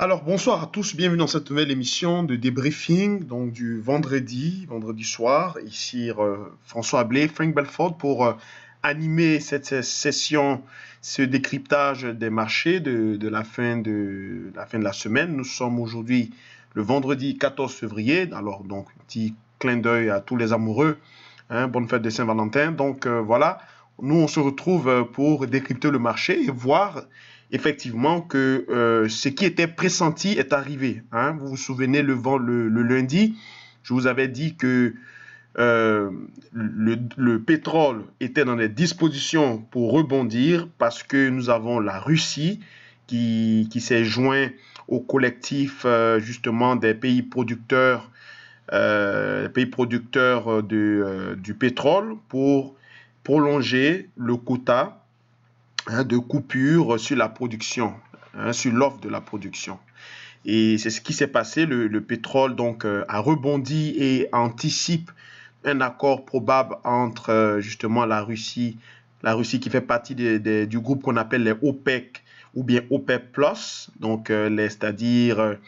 Alors bonsoir à tous, bienvenue dans cette nouvelle émission de débriefing donc du vendredi, vendredi soir. Ici euh, François Ablé, Frank Belford pour euh, animer cette session, ce décryptage des marchés de, la, fin de, la fin de la semaine. Nous sommes aujourd'hui le vendredi 14 février. Alors donc petit clin d'œil à tous les amoureux. Hein, bonne fête de Saint-Valentin. Donc euh, voilà, nous on se retrouve pour décrypter le marché et voir effectivement que euh, ce qui était pressenti est arrivé. Hein. Vous vous souvenez, le, le, lundi, je vous avais dit que euh, le, pétrole était dans les dispositions pour rebondir parce que nous avons la Russie qui, s'est joint au collectif euh, justement des pays producteurs, pays producteurs du pétrole pour prolonger le quota Hein, de coupure sur la production, hein, sur l'offre de la production. Et c'est ce qui s'est passé. Le, pétrole donc euh, a rebondi et anticipe un accord probable entre euh, justement la Russie, la Russie qui fait partie du groupe qu'on appelle les OPEC ou bien OPEC Plus, donc euh, c'est-à-dire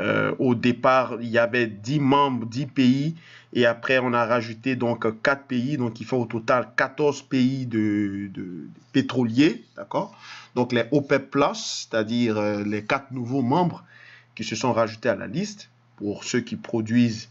euh, au départ, il y avait 10 membres, 10 pays, et après on a rajouté donc 4 pays, donc il fait au total 14 pays de, de, pétroliers, d'accord Donc les OPEP+, c'est-à-dire euh, les 4 nouveaux membres qui se sont rajoutés à la liste pour ceux qui produisent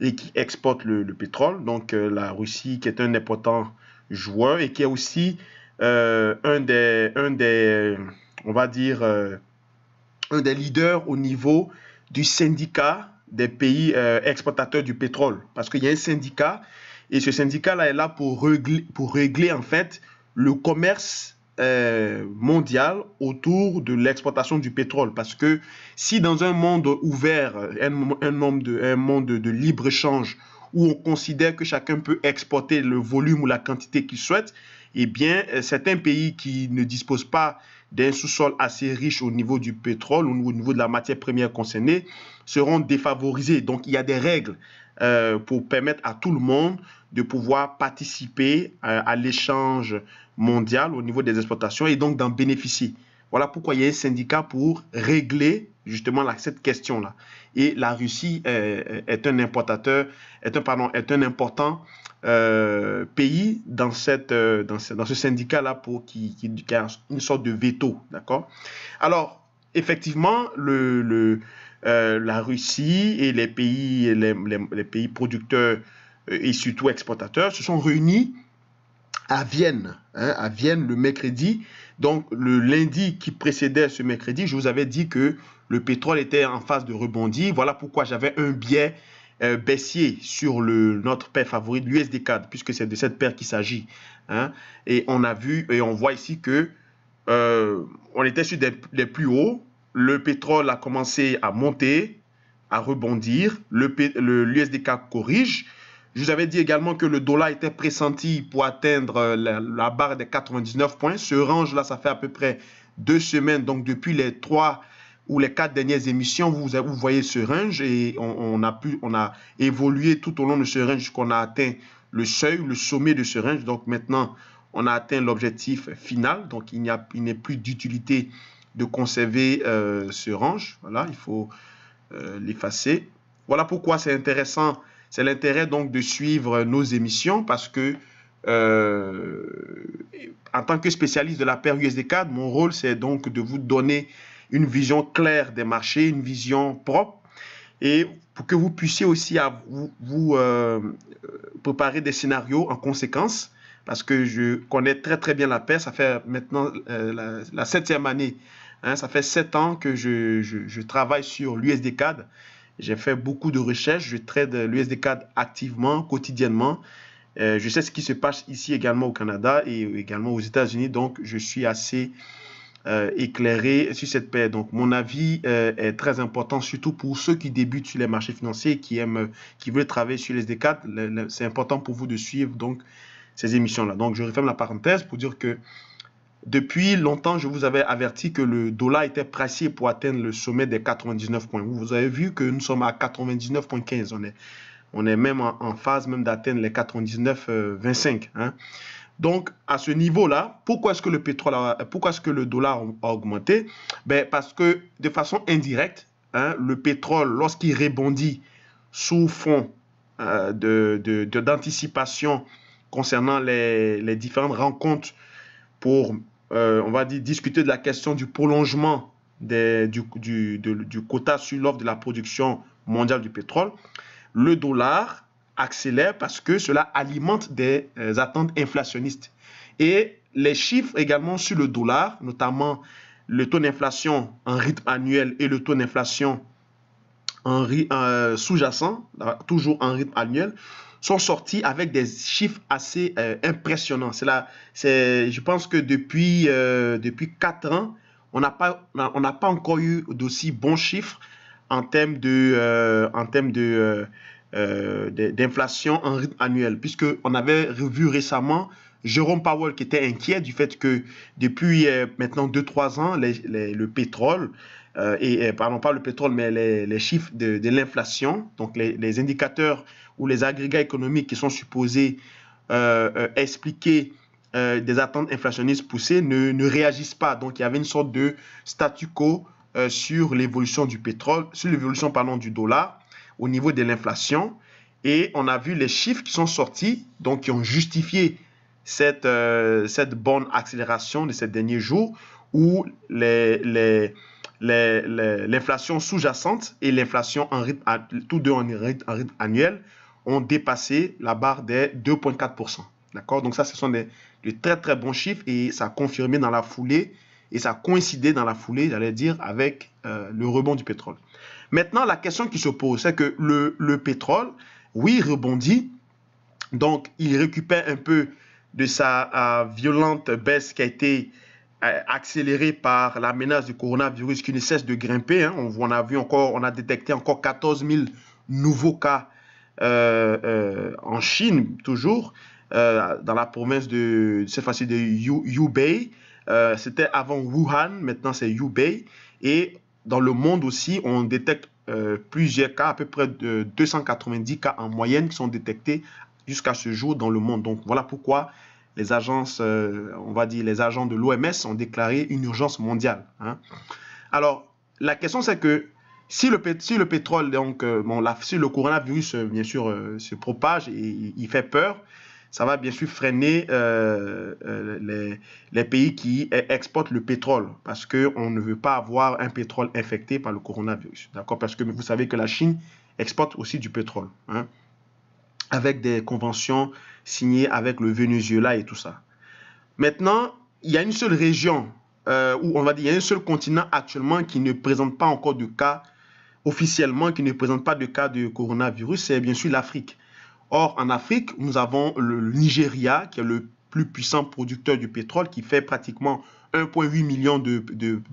et qui exportent le, pétrole, donc euh, la Russie qui est un important joueur et qui est aussi un, des, un des, on va dire, un des leaders au niveau du syndicat des pays euh, exportateurs du pétrole. Parce qu'il y a un syndicat et ce syndicat-là est là pour régler, pour régler en fait le commerce euh, mondial autour de l'exportation du pétrole. Parce que si dans un monde ouvert, un, un monde de libre-échange où on considère que chacun peut exporter le volume ou la quantité qu'il souhaite, eh bien, euh, certains pays qui ne disposent pas d'un sous-sol assez riche au niveau du pétrole ou au niveau de la matière première concernée seront défavorisés. Donc, il y a des règles euh, pour permettre à tout le monde de pouvoir participer euh, à l'échange mondial au niveau des exportations et donc d'en bénéficier. Voilà pourquoi il y a un syndicat pour régler justement cette question-là. Et la Russie euh, euh, est, un importateur, est un, pardon, est un important euh, pays dans, cette, dans ce, syndicat-là pour qui, qui, a une sorte de veto, d'accord Alors, effectivement, le, la Russie et les pays, les pays producteurs et surtout exportateurs se sont réunis à Vienne, hein, à Vienne le mercredi. Donc le lundi qui précédait ce mercredi, je vous avais dit que le pétrole était en phase de rebondir. Voilà pourquoi j'avais un biais euh, baissier sur le, notre paire favorite, l'USD CAD, puisque c'est de cette paire qu'il s'agit. Hein. Et on a vu et on voit ici que euh, on était sur des, plus hauts. Le pétrole a commencé à monter, à rebondir. Le, le, corrige je vous avais dit également que le dollar était pressenti pour atteindre euh, la, barre des 99 points. Ce range-là, ça fait à peu près deux semaines. Donc, depuis les trois ou les quatre dernières émissions, vous, voyez ce range et on, a évolué tout au long de ce range jusqu'à a atteint le seuil, le sommet de ce range. Donc, maintenant, on a atteint l'objectif final. Donc, il n'y a plus d'utilité de conserver euh, ce range. Voilà, il faut euh, l'effacer. Voilà pourquoi c'est intéressant c'est l'intérêt donc de suivre nos émissions parce que euh, en tant que spécialiste de la paire usd cad mon rôle c'est donc de vous donner une vision claire des marchés, une vision propre et pour que vous puissiez aussi à vous, euh, préparer des scénarios en conséquence parce que je connais très très bien la paire. Ça fait maintenant euh, la, septième année. Hein, ça fait sept ans que je, je travaille sur l'USD CAD j'ai fait beaucoup de recherches. Je trade l'USD4 activement, quotidiennement. Euh, je sais ce qui se passe ici également au Canada et également aux États-Unis. Donc, je suis assez euh, éclairé sur cette paire. Donc, mon avis euh, est très important, surtout pour ceux qui débutent sur les marchés financiers, qui aiment, qui veulent travailler sur les SD4. C'est important pour vous de suivre donc ces émissions-là. Donc, je referme la parenthèse pour dire que depuis longtemps, je vous avais averti que le dollar était pressé pour atteindre le sommet des 99 points. Vous avez vu que nous sommes à 99.15. On est, on est même en, phase même d'atteindre les 99,25. Euh, hein. Donc, à ce niveau-là, pourquoi est-ce que le pétrole, pourquoi est-ce que le dollar a augmenté ben, Parce que, de façon indirecte, hein, le pétrole, lorsqu'il rebondit sous fond euh, d'anticipation concernant les, les, différentes rencontres pour euh, on va discuter de la question du prolongement du, quota sur l'offre de la production mondiale du pétrole, le dollar accélère parce que cela alimente des euh, attentes inflationnistes. Et les chiffres également sur le dollar, notamment le taux d'inflation en rythme annuel et le taux d'inflation en euh, sous-jacent, toujours en rythme annuel, sont sortis avec des chiffres assez euh, impressionnants. C'est là, c'est, je pense que depuis, euh, depuis 4 ans, on n'a pas, on n'a pas encore eu d'aussi bons chiffres en termes de, euh, en termes de, d'inflation en rythme annuel, puisque on avait revu récemment Jérôme Powell qui était inquiet du fait que depuis maintenant 2-3 ans, le pétrole, et, pardon, pas le pétrole, mais les, chiffres de, l'inflation, donc les, indicateurs où les agrégats économiques qui sont supposés euh, euh, expliquer euh, des attentes inflationnistes poussées ne, ne, réagissent pas. Donc il y avait une sorte de statu quo sur l'évolution du pétrole, sur l'évolution du dollar au niveau de l'inflation. Et on a vu les chiffres qui sont sortis, donc qui ont justifié cette, cette bonne accélération de ces derniers jours, où les, l'inflation sous-jacente et l'inflation en rythme, tous deux en en rythme annuel ont dépassé la barre des 2,4%. D'accord Donc ça, ce sont des, très très bons chiffres et ça a confirmé dans la foulée et ça a coïncidé dans la foulée, j'allais dire, avec euh, le rebond du pétrole. Maintenant, la question qui se pose, c'est que le, pétrole, oui, rebondit. Donc, il récupère un peu de sa euh, violente baisse qui a été euh, accélérée par la menace du coronavirus qui ne cesse de grimper. Hein. On, on, a vu encore, on a détecté encore 14 000 nouveaux cas euh, euh, en Chine toujours, euh, dans la province de, cette fois-ci de C'était avant Wuhan, maintenant c'est Yubei. Et dans le monde aussi, on détecte plusieurs cas, à peu près de 290 cas en moyenne qui sont détectés jusqu'à ce jour dans le monde. Donc voilà pourquoi les agences, on va dire les agents de l'OMS ont déclaré une urgence mondiale. Hein. Alors la question c'est que si le, pétrole, donc, euh, bon, si le coronavirus, euh, bien sûr, euh, se propage et il fait peur, ça va bien sûr freiner les, pays qui e-, exportent le pétrole parce qu'on ne veut pas avoir un pétrole infecté par le coronavirus. D'accord Parce que vous savez que la Chine exporte aussi du pétrole hein, avec des conventions signées avec le Venezuela et tout ça. Maintenant, il y a une seule région, ou on va dire, il y a un seul continent actuellement qui ne présente pas encore de cas officiellement qui ne présente pas de cas de coronavirus, c'est bien sûr l'Afrique. Or, en Afrique, nous avons le Nigeria, qui est le plus puissant producteur du pétrole, qui fait pratiquement 1,8 million de,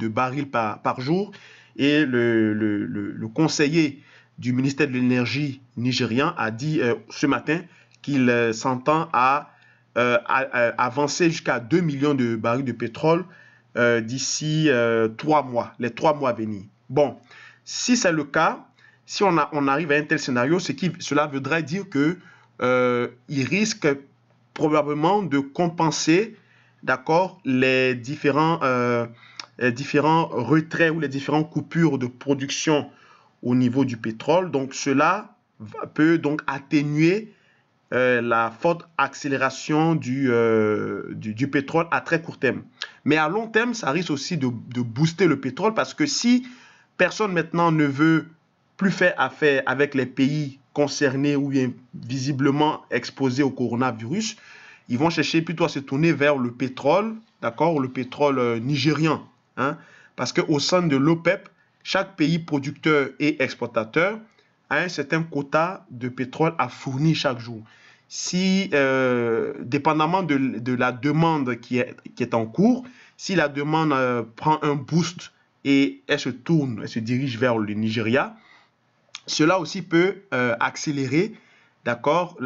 barils par, jour. Et le, conseiller du ministère de l'Énergie nigérian a dit euh, ce matin qu'il euh, s'entend euh, à, avancer jusqu'à 2 millions de barils de pétrole d'ici trois mois, les trois mois à venir. Bon, si c'est le cas, si on, on, arrive à un tel scénario, ce qui, cela voudrait dire qu'il euh, risque probablement de compenser d'accord, les différents, euh, différents retraits ou les différentes coupures de production au niveau du pétrole. Donc cela peut donc atténuer euh, la forte accélération du, du, pétrole à très court terme. Mais à long terme, ça risque aussi de booster le pétrole parce que si Personne maintenant ne veut plus faire affaire avec les pays concernés ou visiblement exposés au coronavirus. Ils vont chercher plutôt à se tourner vers le pétrole, d'accord, le pétrole euh, nigérian. Hein, parce qu'au sein de l'OPEP, chaque pays producteur et exportateur a un certain quota de pétrole à fournir chaque jour. Si, euh, dépendamment de, la demande qui est, en cours, si la demande euh, prend un boost et elle se tourne, elle se dirige vers le Nigeria, cela aussi peut euh, accélérer, d'accord,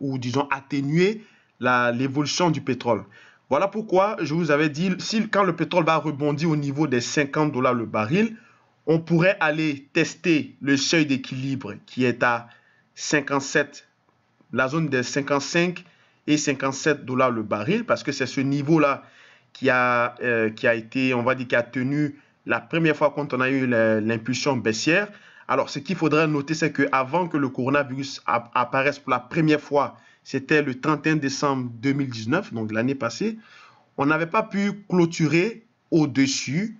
ou disons atténuer l'évolution du pétrole. Voilà pourquoi je vous avais dit, quand le pétrole va rebondir au niveau des 50 dollars le baril, on pourrait aller tester le seuil d'équilibre qui est à 57, la zone des 55 et 57 dollars le baril, parce que c'est ce niveau-là qui a euh, été, on va dire, qui a tenu la première fois quand on a eu l'impulsion baissière. Alors, ce qu'il faudrait noter, c'est qu'avant que le coronavirus apparaisse pour la première fois, c'était le 31 décembre 2019, donc l'année passée, on n'avait pas pu clôturer au-dessus,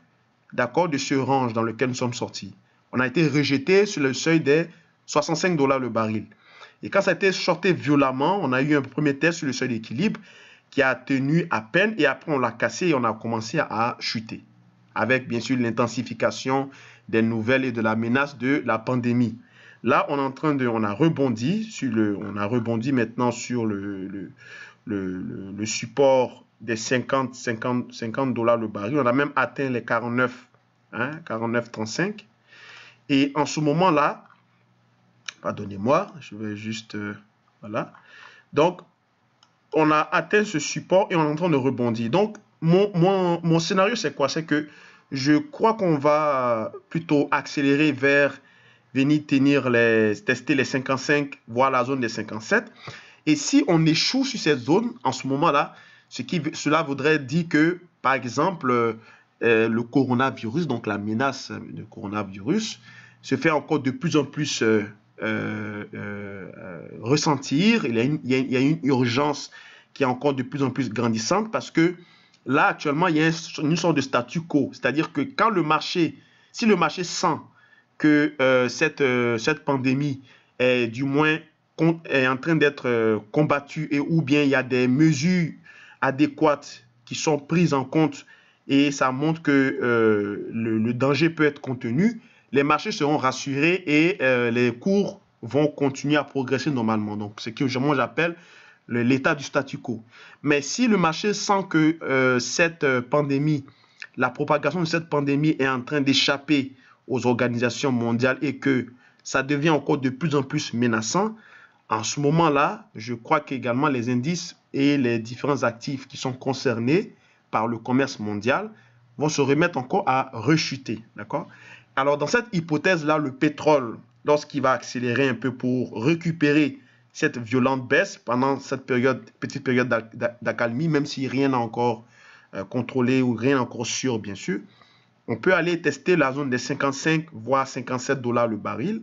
d'accord, de ce range dans lequel nous sommes sortis. On a été rejeté sur le seuil des 65 dollars le baril. Et quand ça a été shorté violemment, on a eu un premier test sur le seuil d'équilibre qui a tenu à peine et après on l'a cassé et on a commencé à chuter avec bien sûr l'intensification des nouvelles et de la menace de la pandémie. Là, on est en train de, on a rebondi sur le, on a rebondi maintenant sur le, le, le, support des 50, 50, 50 dollars le baril. On a même atteint les 49, hein, 49, Et en ce moment-là, pardonnez-moi, je vais juste, euh, voilà. Donc, on a atteint ce support et on est en train de rebondir. Donc, mon, scénario, c'est quoi C'est que je crois qu'on va plutôt accélérer vers venir tenir les, tester les 55, voire la zone des 57. Et si on échoue sur cette zone en ce moment-là, ce cela voudrait dire que, par exemple, euh, euh, le coronavirus, donc la menace de coronavirus, se fait encore de plus en plus euh, ressentir. Il il y a une urgence qui est encore de plus en plus grandissante parce que Là, actuellement, il y a une sorte de statu quo. C'est-à-dire que quand le marché, si le marché sent que euh, cette, euh, cette pandémie est du moins est en train d'être euh, combattue et ou bien il y a des mesures adéquates qui sont prises en compte et ça montre que le, danger peut être contenu, les marchés seront rassurés et les cours vont continuer à progresser normalement. Donc, ce que moi j'appelle l'état du statu quo. Mais si le marché sent que euh, cette euh, pandémie, la propagation de cette pandémie est en train d'échapper aux organisations mondiales et que ça devient encore de plus en plus menaçant, en ce moment-là, je crois qu'également les indices et les différents actifs qui sont concernés par le commerce mondial vont se remettre encore à rechuter. D'accord Alors, dans cette hypothèse-là, le pétrole, lorsqu'il va accélérer un peu pour récupérer cette violente baisse pendant cette période, petite période d'accalmie, même si rien n'a encore euh, contrôlé ou rien n'est encore sûr, bien sûr, on peut aller tester la zone des 55 voire 57 dollars le baril.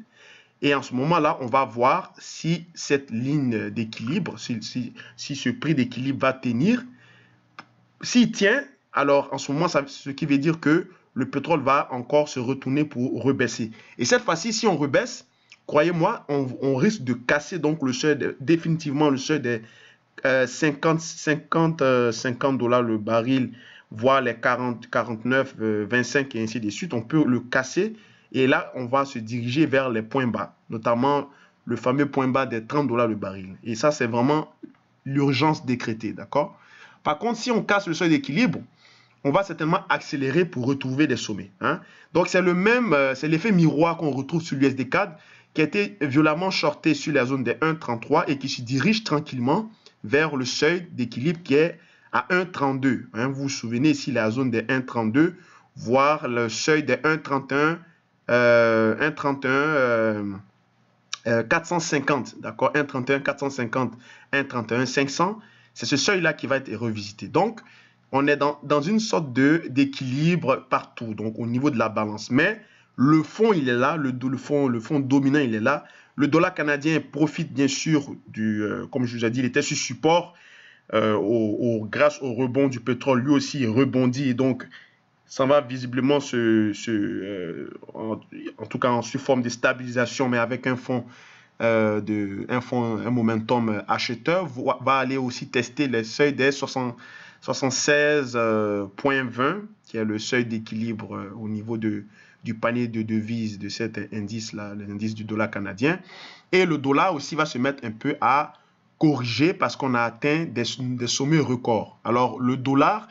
Et en ce moment-là, on va voir si cette ligne d'équilibre, si, si, ce prix d'équilibre va tenir. S'il tient, alors en ce moment, ce qui veut dire que le pétrole va encore se retourner pour rebaisser. Et cette fois-ci, si on rebaisse, Croyez-moi, on, risque de casser donc le seuil, définitivement le seuil des 50, 50, 50 dollars le baril, voire les 40, 49, 25 et ainsi de suite. On peut le casser et là, on va se diriger vers les points bas, notamment le fameux point bas des 30 dollars le baril. Et ça, c'est vraiment l'urgence décrétée, d'accord Par contre, si on casse le seuil d'équilibre, on va certainement accélérer pour retrouver des sommets. Hein donc, c'est le même, euh, c'est l'effet miroir qu'on retrouve sur l'USD CAD qui a été violemment shorté sur la zone des 1,33 et qui se dirige tranquillement vers le seuil d'équilibre qui est à 1,32. Hein. vous vous souvenez ici la zone des 1,32, voire le seuil des 1,31, 1,31, 450, d'accord 1,31, 450, 1,31, 500. C'est ce seuil-là qui va être revisité. Donc, on est dans, dans une sorte d'équilibre partout, donc au niveau de la balance. Mais le fond, il est là, le, le, fond, le fond dominant, il est là. Le dollar canadien profite bien sûr du, euh, comme je vous ai dit, il était sur support euh, au, grâce au rebond du pétrole. Lui aussi rebondit et donc ça va visiblement se, euh, en, tout cas en sous forme de stabilisation, mais avec un fond de un fond, un momentum acheteur va, va aller aussi tester les seuils des 60 76.20, euh, qui est le seuil d'équilibre euh, au niveau de, du panier de devises de cet indice-là, l'indice du dollar canadien. Et le dollar aussi va se mettre un peu à corriger parce qu'on a atteint des, sommets records. Alors le dollar,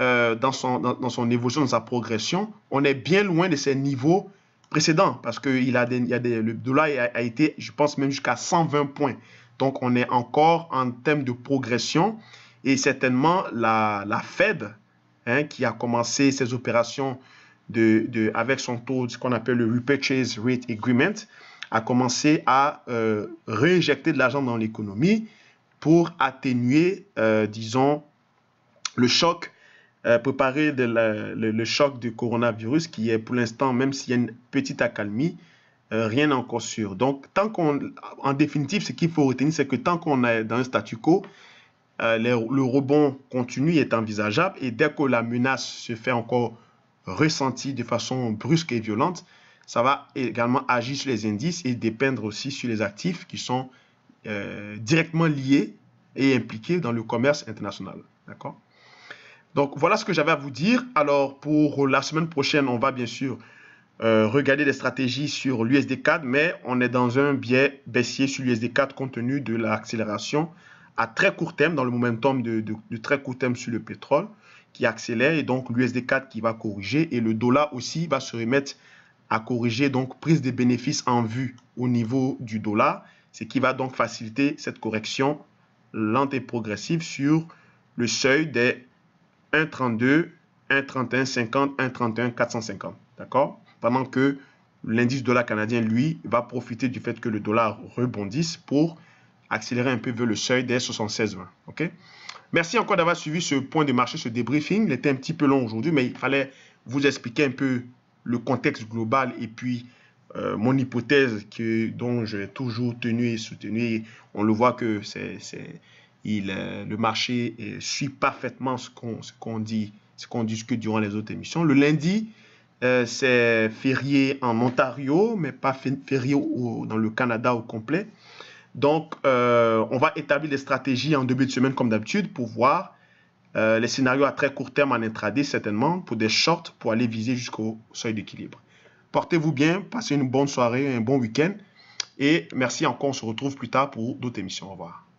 euh, dans, son, dans, son évolution, dans sa progression, on est bien loin de ses niveaux précédents parce que il a il a le dollar a, a été, je pense, même jusqu'à 120 points. Donc on est encore en termes de progression et certainement la, Fed hein, qui a commencé ses opérations de, avec son taux, ce qu'on appelle le Repurchase Rate Agreement, a commencé à euh, réinjecter de l'argent dans l'économie pour atténuer, euh, disons, le choc, euh, préparer de le, le, choc du coronavirus qui est pour l'instant, même s'il y a une petite accalmie, rien n'est encore sûr. Donc, tant qu'on, en définitive, ce qu'il faut retenir, c'est que tant qu'on est dans un statu quo, euh, le rebond continu est envisageable et dès que la menace se fait encore ressentie de façon brusque et violente, ça va également agir sur les indices et dépendre aussi sur les actifs qui sont euh, directement liés et impliqués dans le commerce international. D'accord Donc voilà ce que j'avais à vous dire. Alors pour la semaine prochaine, on va bien sûr euh, regarder les stratégies sur l'USD 4, mais on est dans un biais baissier sur l'USD 4 compte tenu de l'accélération à très court terme, dans le momentum de, de, très court terme sur le pétrole, qui accélère, et donc l'USD 4 qui va corriger, et le dollar aussi va se remettre à corriger, donc prise des bénéfices en vue au niveau du dollar, ce qui va donc faciliter cette correction lente et progressive sur le seuil des 1,32, 1.31.50, 1.31.450, D'accord Pendant que l'indice dollar canadien, lui, va profiter du fait que le dollar rebondisse pour accélérer un peu vers le seuil des 76,20. OK Merci encore d'avoir suivi ce point de marché, ce débriefing. Il était un petit peu long aujourd'hui, mais il fallait vous expliquer un peu le contexte global et puis euh, mon hypothèse que, dont j'ai toujours tenu et soutenu. On le voit que il, euh, le marché euh, suit parfaitement ce qu'on, ce qu'on dit, ce qu'on discute durant les autres émissions. Le lundi, c'est férié en Ontario, mais pas férié dans le Canada au complet. Donc, euh, on va établir les stratégies en début de semaine comme d'habitude pour voir euh, les scénarios à très court terme en intraday certainement, pour des shorts, pour aller viser jusqu'au seuil d'équilibre. Portez-vous bien, passez une bonne soirée, un bon week-end et merci encore, on se retrouve plus tard pour d'autres émissions. Au revoir.